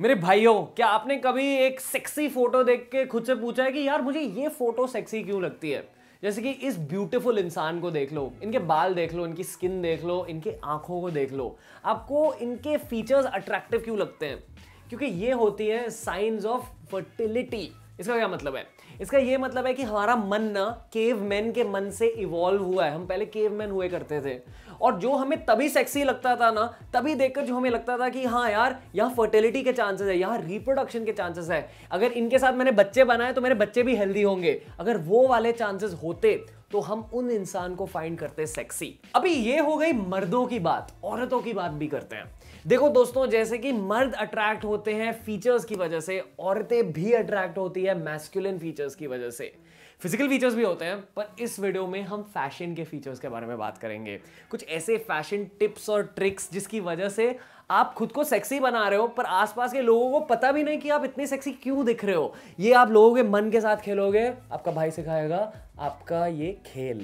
मेरे भाइयों क्या आपने कभी एक सेक्सी फोटो देख के खुद से पूछा है कि यार मुझे ये फोटो सेक्सी क्यों लगती है जैसे कि इस ब्यूटीफुल इंसान को देख लो इनके बाल देख लो इनकी स्किन देख लो इनकी आंखों को देख लो आपको इनके फीचर्स अट्रैक्टिव क्यों लगते हैं क्योंकि ये होती है साइंस ऑफ फर्टिलिटी इसका क्या मतलब है इसका ये मतलब है कि हमारा मन ना केव मैन के मन से इवॉल्व हुआ है हम पहले केव मैन हुए करते थे और जो हमें तभी सेक्सी लगता था ना तभी देखकर जो हमें लगता था कि हाँ यार यहाँ फर्टिलिटी के चांसेस है यहाँ रिप्रोडक्शन के चांसेस है अगर इनके साथ मैंने बच्चे बनाए तो मेरे बच्चे भी हेल्दी होंगे अगर वो वाले चांसेस होते तो हम उन इंसान को फाइंड करते हैं सेक्सी अभी ये हो गई मर्दों की बात औरतों की बात भी करते हैं देखो दोस्तों जैसे कि मर्द अट्रैक्ट होते हैं फीचर्स की वजह से औरतें भी अट्रैक्ट होती है मैस्कुलिन फीचर्स की वजह से फिजिकल फीचर्स भी होते हैं पर इस वीडियो में हम फैशन के फीचर्स के बारे में बात करेंगे कुछ ऐसे फैशन टिप्स और ट्रिक्स जिसकी वजह से आप खुद को सेक्सी बना रहे हो पर आसपास के लोगों को पता भी नहीं कि आप इतने सेक्सी क्यों दिख रहे हो ये आप लोगों के मन के साथ खेलोगे आपका भाई सिखाएगा आपका ये खेल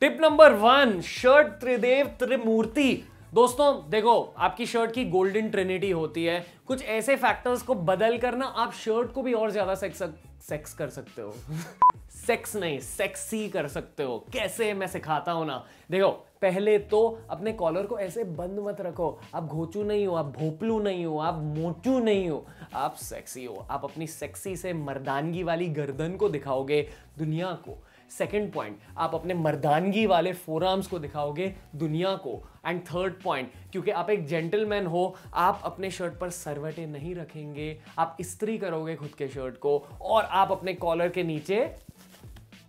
टिप नंबर वन शर्ट त्रिदेव त्रिमूर्ति दोस्तों देखो आपकी शर्ट की गोल्डन ट्रिनिटी होती है कुछ ऐसे फैक्टर्स को बदल कर ना आप शर्ट को भी और ज्यादा सेक्स सेक्स कर सकते हो सेक्स नहीं सेक्सी कर सकते हो कैसे मैं सिखाता हूँ ना देखो पहले तो अपने कॉलर को ऐसे बंद मत रखो आप घोचू नहीं हो आप भोपलू नहीं हो आप मोटू नहीं हो आप सेक्सी हो आप अपनी सेक्सी से मर्दानगी वाली गर्दन को दिखाओगे दुनिया को सेकेंड पॉइंट आप अपने मर्दानगी वाले फोराम्स को दिखाओगे दुनिया को एंड थर्ड पॉइंट क्योंकि आप एक जेंटलमैन हो आप अपने शर्ट पर सरवटे नहीं रखेंगे आप इस्त्री करोगे खुद के शर्ट को और आप अपने कॉलर के नीचे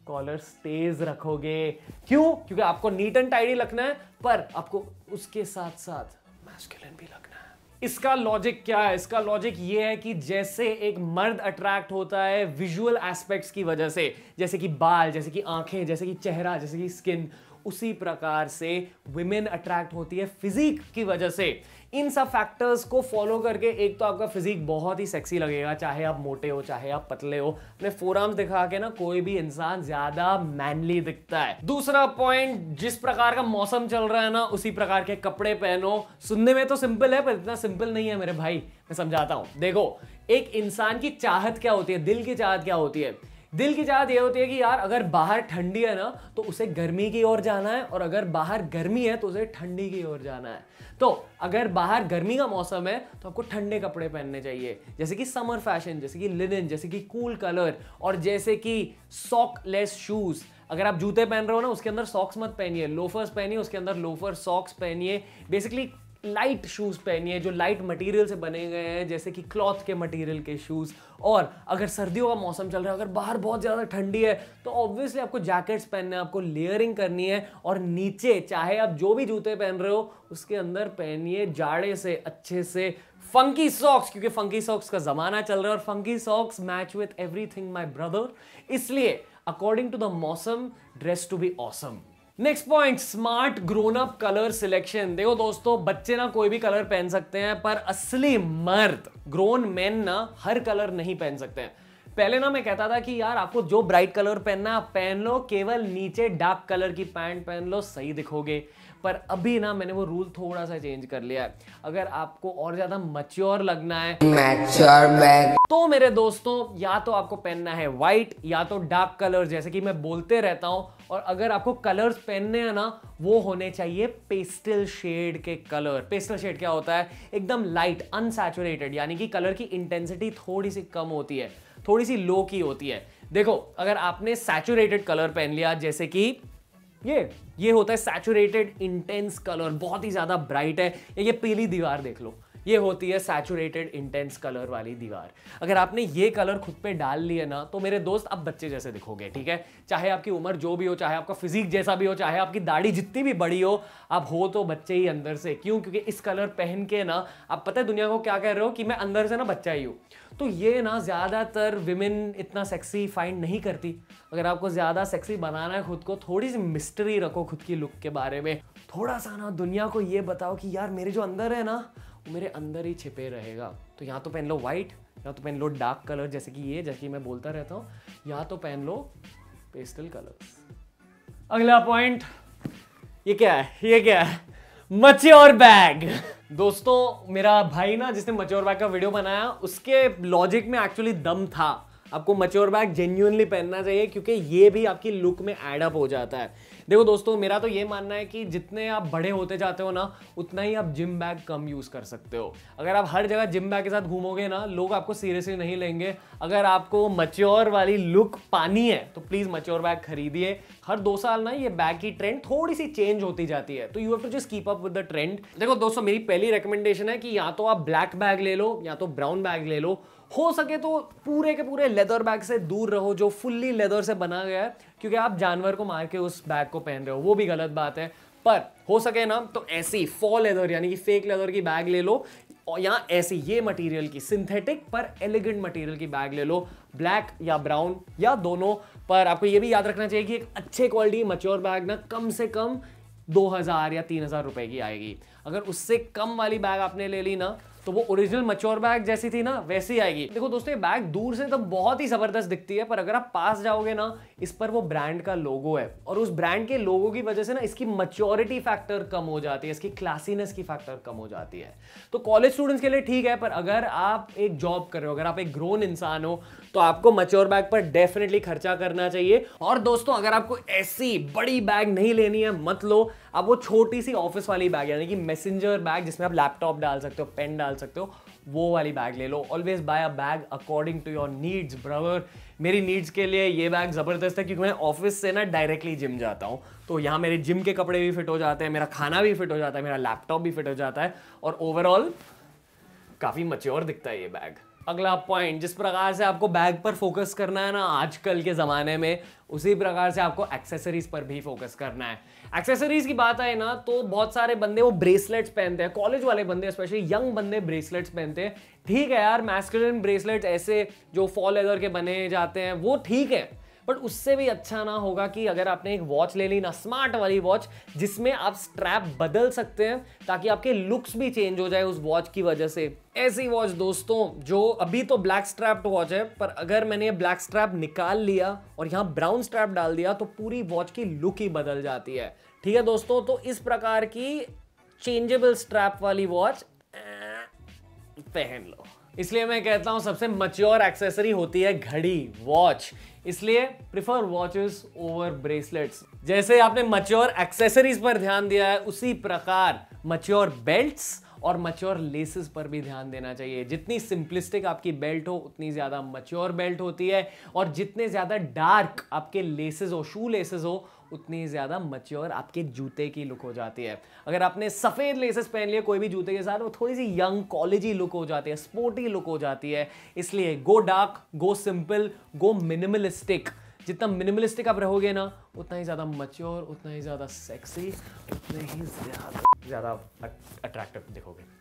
कॉलर तेज रखोगे क्यों क्योंकि आपको नीट एंड टाइडी रखना है पर आपको उसके साथ साथ मैस्कुलिन भी लगना है इसका लॉजिक क्या है इसका लॉजिक ये है कि जैसे एक मर्द अट्रैक्ट होता है विजुअल एस्पेक्ट्स की वजह से जैसे कि बाल जैसे कि आंखें जैसे कि चेहरा जैसे कि स्किन उसी प्रकार से वुमेन अट्रैक्ट होती है फिजिक की वजह से इन सब फैक्टर्स को फॉलो करके एक तो आपका फिजिक बहुत ही सेक्सी लगेगा चाहे आप मोटे हो चाहे आप पतले हो अपने फोराम्स दिखा के ना कोई भी इंसान ज्यादा मैनली दिखता है दूसरा पॉइंट जिस प्रकार का मौसम चल रहा है ना उसी प्रकार के कपड़े पहनो सुनने में तो सिंपल है पर इतना सिंपल नहीं है मेरे भाई मैं समझाता हूँ देखो एक इंसान की चाहत क्या होती है दिल की चाहत क्या होती है दिल की चाहत ये होती है कि यार अगर बाहर ठंडी है ना तो उसे गर्मी की ओर जाना है और अगर बाहर गर्मी है तो उसे ठंडी की ओर जाना है तो अगर बाहर गर्मी का मौसम है तो आपको ठंडे कपड़े पहनने चाहिए जैसे कि समर फैशन जैसे कि लिनन जैसे कि कूल कलर और जैसे कि सॉकलेस शूज़ अगर आप जूते पहन रहे हो ना उसके अंदर सॉक्स मत पहनिए लोफर्स पहनिए उसके अंदर लोफर सॉक्स पहनिए बेसिकली लाइट शूज़ पहनिए जो लाइट मटेरियल से बने गए हैं जैसे कि क्लॉथ के मटेरियल के शूज़ और अगर सर्दियों का मौसम चल रहा है अगर बाहर बहुत ज़्यादा ठंडी है तो ऑब्वियसली आपको जैकेट्स पहनने हैं आपको लेयरिंग करनी है और नीचे चाहे आप जो भी जूते पहन रहे हो उसके अंदर पहनिए जाड़े से अच्छे से फंकी सॉक्स क्योंकि फंकी सॉक्स का ज़माना चल रहा है और funky socks match with thing my brother इसलिए according to the mausam dress to be awesome next point smart grown up colour selection देखो दोस्तों बच्चे ना कोई भी कलर पहन सकते हैं पर असली मर्द ग्रोन मैन ना हर कलर नहीं पहन सकते हैं पहले ना मैं कहता था कि यार आपको जो ब्राइट कलर पहनना आप पहन लो केवल नीचे डार्क कलर की पैंट पहन लो सही दिखोगे पर अभी ना मैंने वो रूल थोड़ा सा चेंज कर लिया है अगर आपको और ज़्यादा मच्योर लगना है मैं तो मेरे दोस्तों या तो आपको पहनना है वाइट या तो डार्क कलर जैसे कि मैं बोलते रहता हूँ और अगर आपको कलर्स पहनने हैं ना वो होने चाहिए पेस्टल शेड के कलर पेस्टल शेड क्या होता है एकदम लाइट अनसेचुरेटेड यानी कि कलर की इंटेंसिटी थोड़ी सी कम होती है थोड़ी सी लो की होती है देखो अगर आपने सैचुरेटेड कलर पहन लिया जैसे कि ये ये होता है सैचुरेटेड इंटेंस कलर बहुत ही ज़्यादा ब्राइट है ये पीली दीवार देख लो ये होती है सैचुरेटेड इंटेंस कलर वाली दीवार अगर आपने ये कलर खुद पे डाल लिए ना तो मेरे दोस्त आप बच्चे जैसे दिखोगे ठीक है चाहे आपकी उम्र जो भी हो चाहे आपका फिजिक जैसा भी हो चाहे आपकी दाढ़ी जितनी भी बड़ी हो आप हो तो बच्चे ही अंदर से क्यों क्योंकि इस कलर पहन के ना आप पता है दुनिया को क्या कह रहे हो कि मैं अंदर से ना बच्चा ही हूँ तो ये ना ज़्यादातर विमेन इतना सेक्सी फाइंड नहीं करती अगर आपको ज़्यादा सेक्सी बनाना है खुद को थोड़ी सी मिस्ट्री रखो खुद की लुक के बारे में थोड़ा सा ना दुनिया को ये बताओ कि यार मेरे जो अंदर है ना वो मेरे अंदर ही छिपे रहेगा तो या तो पहन लो वाइट या तो पहन लो डार्क कलर जैसे कि ये जैसे कि मैं बोलता रहता हूँ या तो पहन लो पेस्टल कलर अगला पॉइंट ये क्या है ये क्या है मच्योर बैग दोस्तों मेरा भाई ना जिसने मच्योर बैग का वीडियो बनाया उसके लॉजिक में एक्चुअली दम था आपको मच्योर बैग जेन्यूनली पहनना चाहिए क्योंकि ये भी आपकी लुक में एडअप हो जाता है देखो दोस्तों मेरा तो ये मानना है कि जितने आप बड़े होते जाते हो ना उतना ही आप जिम बैग कम यूज़ कर सकते हो अगर आप हर जगह जिम बैग के साथ घूमोगे ना लोग आपको सीरियसली नहीं लेंगे अगर आपको मच्योर वाली लुक पानी है तो प्लीज़ मच्योर बैग खरीदिए हर दो साल ना ये बैग की ट्रेंड थोड़ी सी चेंज होती जाती है तो you have to just keep up with the trend देखो दोस्तों मेरी पहली रिकमेंडेशन है कि या तो आप ब्लैक बैग ले लो या तो ब्राउन बैग ले लो हो सके तो पूरे के पूरे लेदर बैग से दूर रहो जो फुल्ली लेदर से बना गया है क्योंकि आप जानवर को मार के उस बैग को पहन रहे हो वो भी गलत बात है पर हो सके ना तो ऐसी फॉल लेदर यानी कि फेक लेदर की बैग ले लो और यहाँ ऐसी ये मटेरियल की सिंथेटिक पर एलिगेंट मटेरियल की बैग ले लो ब्लैक या ब्राउन या दोनों पर आपको ये भी याद रखना चाहिए कि एक अच्छे क्वालिटी मच्योर बैग ना कम से कम हज़ार या हज़ार रुपये की आएगी अगर उससे कम वाली बैग आपने ले ली ना तो वो ओरिजिनल मच्योर बैग जैसी थी ना वैसी आएगी देखो दोस्तों ये बैग दूर से तो बहुत ही जबरदस्त दिखती है पर अगर आप पास जाओगे ना इस पर वो ब्रांड का लोगो है और उस ब्रांड के लोगो की वजह से ना इसकी मच्योरिटी फैक्टर कम हो जाती है इसकी क्लासीनेस की फैक्टर कम हो जाती है तो कॉलेज स्टूडेंट्स के लिए ठीक है पर अगर आप एक जॉब कर रहे हो अगर आप एक ग्रोन इंसान हो तो आपको मच्योर बैग पर डेफिनेटली खर्चा करना चाहिए और दोस्तों अगर आपको ऐसी बड़ी बैग नहीं लेनी है मत लो अब वो छोटी सी ऑफिस वाली बैग यानी कि मैसेंजर बैग जिसमें आप लैपटॉप डाल सकते हो पेन डाल सकते हो वो वाली बैग ले लो always buy a bag according to your needs brother मेरी नीड्स के लिए ये बैग ज़बरदस्त है क्योंकि मैं ऑफिस से ना डायरेक्टली जिम जाता हूँ तो यहाँ मेरे जिम के कपड़े भी फिट हो जाते हैं मेरा खाना भी फिट हो जाता है मेरा लैपटॉप भी फिट हो जाता है और ओवरऑल काफ़ी मच्योर दिखता है ये बैग अगला पॉइंट जिस प्रकार से आपको बैग पर फोकस करना है ना आजकल के ज़माने में उसी प्रकार से आपको एक्सेसरीज पर भी फोकस करना है एक्सेसरीज की बात आए ना तो बहुत सारे बंदे वो ब्रेसलेट्स पहनते हैं कॉलेज वाले बंदे स्पेशली यंग बंदे ब्रेसलेट्स पहनते हैं ठीक है यार मैस्कुलिन ब्रेसलेट्स ऐसे जो फॉल लेदर के बने जाते हैं वो ठीक है बट उससे भी अच्छा ना होगा कि अगर आपने एक वॉच ले ली ना स्मार्ट वाली वॉच जिसमें आप स्ट्रैप बदल सकते हैं ताकि आपके लुक्स भी चेंज हो जाए उस वॉच की वजह से ऐसी वॉच दोस्तों जो अभी तो ब्लैक स्ट्रैप्ड वॉच है पर अगर मैंने ये ब्लैक स्ट्रैप निकाल लिया और यहाँ ब्राउन स्ट्रैप डाल दिया तो पूरी वॉच की लुक ही बदल जाती है ठीक है दोस्तों तो इस प्रकार की चेंजेबल स्ट्रैप वाली वॉच पहन लो इसलिए मैं कहता हूँ सबसे मच्योर एक्सेसरी होती है घड़ी वॉच इसलिए प्रिफर वॉचेस ओवर ब्रेसलेट्स जैसे आपने मच्योर एक्सेसरीज पर ध्यान दिया है उसी प्रकार मच्योर बेल्ट्स और मच्योर लेसेस पर भी ध्यान देना चाहिए जितनी सिंपलिस्टिक आपकी बेल्ट हो उतनी ज़्यादा मच्योर बेल्ट होती है और जितने ज़्यादा डार्क आपके लेसेस हो शू लेसेस हो उतनी ज़्यादा मच्योर आपके जूते की लुक हो जाती है अगर आपने सफ़ेद लेसेस पहन लिए कोई भी जूते के साथ वो थोड़ी सी यंग कॉलेजी लुक हो जाती है स्पोर्टी लुक हो जाती है इसलिए go dark go simple go minimalistic जितना मिनिमलिस्टिक आप रहोगे ना उतना ही ज़्यादा मच्योर उतना ही ज़्यादा सेक्सी उतना ही ज़्यादा ज़्यादा अट्रैक्टिव दिखोगे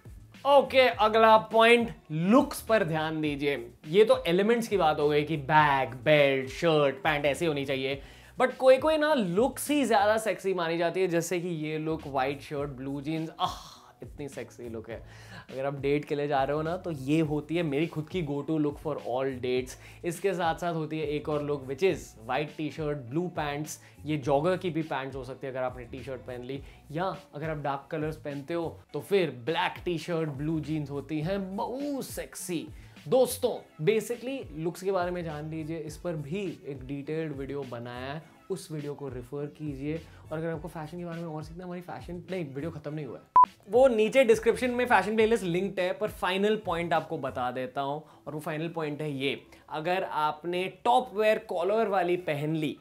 ओके okay, अगला पॉइंट लुक्स पर ध्यान दीजिए ये तो एलिमेंट्स की बात हो गई कि बैग बेल्ट शर्ट पैंट ऐसी होनी चाहिए बट कोई कोई ना लुक्स ही ज़्यादा सेक्सी मानी जाती है जैसे कि ये look white shirt blue jeans ah इतनी सेक्सी लुक है अगर आप डेट के लिए जा रहे हो ना तो ये होती है मेरी खुद की go to look for all dates इसके साथ साथ होती है एक और look which is white T shirt blue pants ये जॉगर की भी पैंट्स हो सकती है अगर आपने टी शर्ट पहन ली या अगर आप डार्क कलर्स पहनते हो तो फिर black T shirt blue jeans होती हैं बहुत सेक्सी दोस्तों बेसिकली लुक्स के बारे में जान लीजिए इस पर भी एक डिटेल्ड वीडियो बनाया है उस वीडियो को रेफर कीजिए और अगर आपको फैशन के बारे में और सीखना हमारी फैशन नहीं वीडियो खत्म नहीं हुआ है वो नीचे डिस्क्रिप्शन में फैशन प्लेलिस्ट लिंक्ड है पर फाइनल पॉइंट आपको बता देता हूँ और वो फाइनल पॉइंट है ये अगर आपने टॉप वेयर कॉलर वाली पहन ली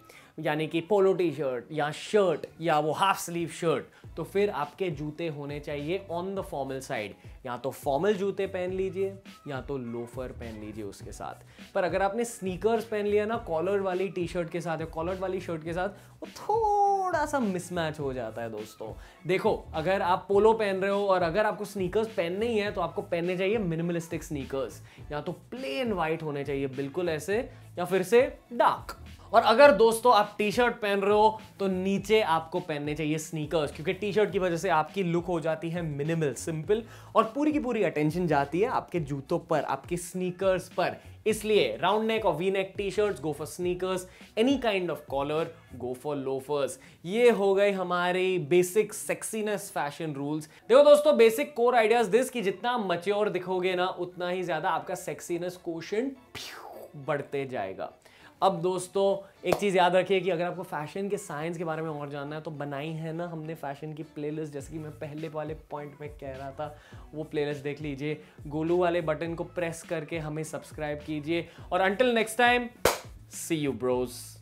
यानी कि पोलो टी शर्ट या शर्ट या वो हाफ स्लीव शर्ट तो फिर आपके जूते होने चाहिए ऑन द फॉर्मल साइड या तो फॉर्मल जूते पहन लीजिए या तो लोफर पहन लीजिए उसके साथ पर अगर आपने स्नीकर्स पहन लिया ना कॉलर वाली टी शर्ट के साथ या कॉलर वाली शर्ट के साथ वो थोड़ा सा मिसमैच हो जाता है दोस्तों देखो अगर आप पोलो पहन रहे हो और अगर आपको स्नीकर्स पहनने ही है तो आपको पहनने चाहिए मिनिमलिस्टिक स्नीकर्स या तो प्लेन वाइट होने चाहिए बिल्कुल ऐसे या फिर से डार्क और अगर दोस्तों आप टी शर्ट पहन रहे हो तो नीचे आपको पहनने चाहिए स्नीकर्स क्योंकि टी शर्ट की वजह से आपकी लुक हो जाती है मिनिमल सिंपल और पूरी की पूरी अटेंशन जाती है आपके जूतों पर आपके स्नीकर्स पर इसलिए राउंड नेक और V neck T shirt go for sneakers any kind of collar go for loafers ये हो गए हमारे बेसिक सेक्सीनेस फैशन रूल्स देखो दोस्तों बेसिक कोर आइडियाज दिस कि जितना मच्योर दिखोगे ना उतना ही ज्यादा आपका सेक्सीनेस क्वेश्चन बढ़ते जाएगा अब दोस्तों एक चीज़ याद रखिए कि अगर आपको फैशन के साइंस के बारे में और जानना है तो बनाई है ना हमने फैशन की प्लेलिस्ट जैसे कि मैं पहले वाले पॉइंट में कह रहा था वो प्लेलिस्ट देख लीजिए गोलू वाले बटन को प्रेस करके हमें सब्सक्राइब कीजिए और until next time see you Broz